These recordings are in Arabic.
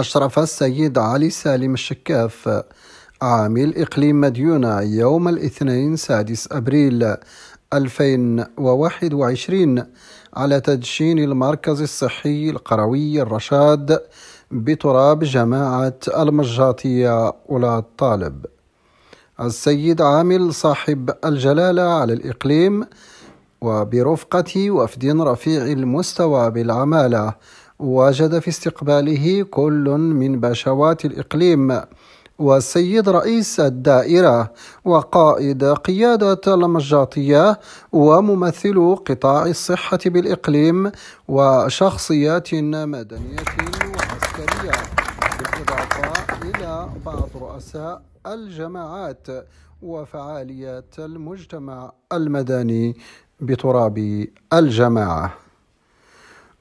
أشرف السيد علي سالم الشكاف عامل إقليم مديونة يوم الاثنين سادس أبريل 2021 على تدشين المركز الصحي القروي الرشاد بتراب جماعة المجاطية أولى الطالب السيد عامل صاحب الجلالة على الإقليم وبرفقة وفد رفيع المستوى بالعمالة وجد في استقباله كل من باشوات الإقليم والسيد رئيس الدائرة وقائد قيادة المجاطية وممثل قطاع الصحة بالإقليم وشخصيات مدنية وعسكرية بالإضافة إلى بعض رؤساء الجماعات وفعاليات المجتمع المدني بتراب الجماعه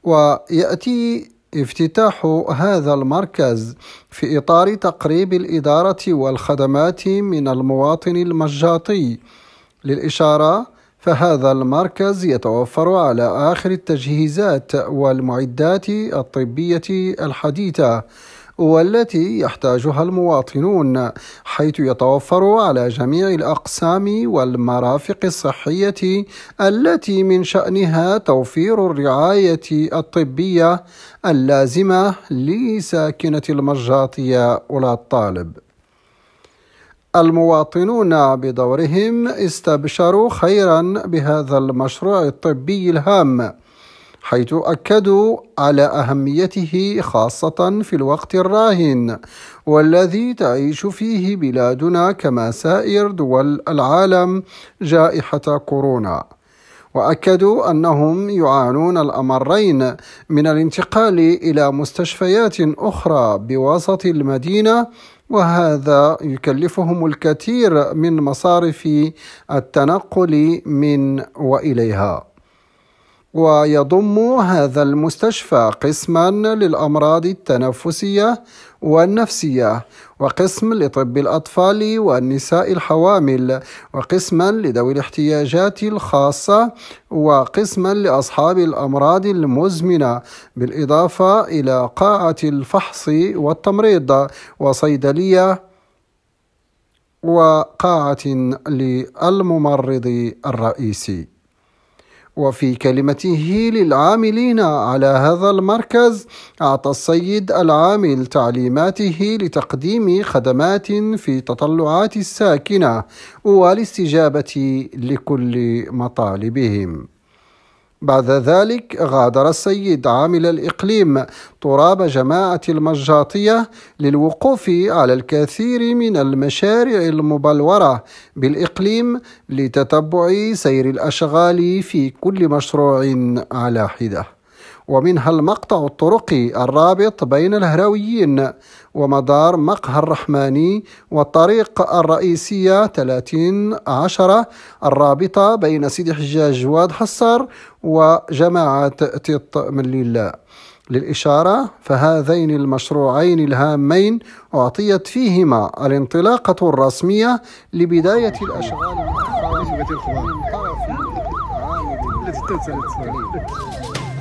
ويأتي افتتاح هذا المركز في إطار تقريب الإدارة والخدمات من المواطن المجاطي للإشارة فهذا المركز يتوفر على آخر التجهيزات والمعدات الطبية الحديثة والتي يحتاجها المواطنون حيث يتوفر على جميع الأقسام والمرافق الصحية التي من شأنها توفير الرعاية الطبية اللازمة لساكنة المجاطية ولا الطالب المواطنون بدورهم استبشروا خيرا بهذا المشروع الطبي الهام حيث أكدوا على أهميته خاصة في الوقت الراهن والذي تعيش فيه بلادنا كما سائر دول العالم جائحة كورونا واكدوا انهم يعانون الامرين من الانتقال الى مستشفيات اخرى بوسط المدينه وهذا يكلفهم الكثير من مصارف التنقل من واليها ويضم هذا المستشفى قسما للأمراض التنفسية والنفسية وقسم لطب الأطفال والنساء الحوامل وقسما لذوي الاحتياجات الخاصة وقسما لأصحاب الأمراض المزمنة بالإضافة إلى قاعة الفحص والتمريض وصيدلية وقاعة للممرض الرئيسي وفي كلمته للعاملين على هذا المركز أعطى السيد العامل تعليماته لتقديم خدمات في تطلعات الساكنة والاستجابة لكل مطالبهم بعد ذلك غادر السيد عامل الإقليم تراب جماعة المجاطية للوقوف على الكثير من المشاريع المبلورة بالإقليم لتتبع سير الأشغال في كل مشروع على حدة ومنها المقطع الطرقي الرابط بين الهرويين ومدار مقهى الرحماني والطريق الرئيسية 30 عشرة الرابطة بين سيدي حجاج واد حصار وجماعة تيط من لله للإشارة فهذين المشروعين الهامين أعطيت فيهما الانطلاقة الرسمية لبداية الأشغال من طرف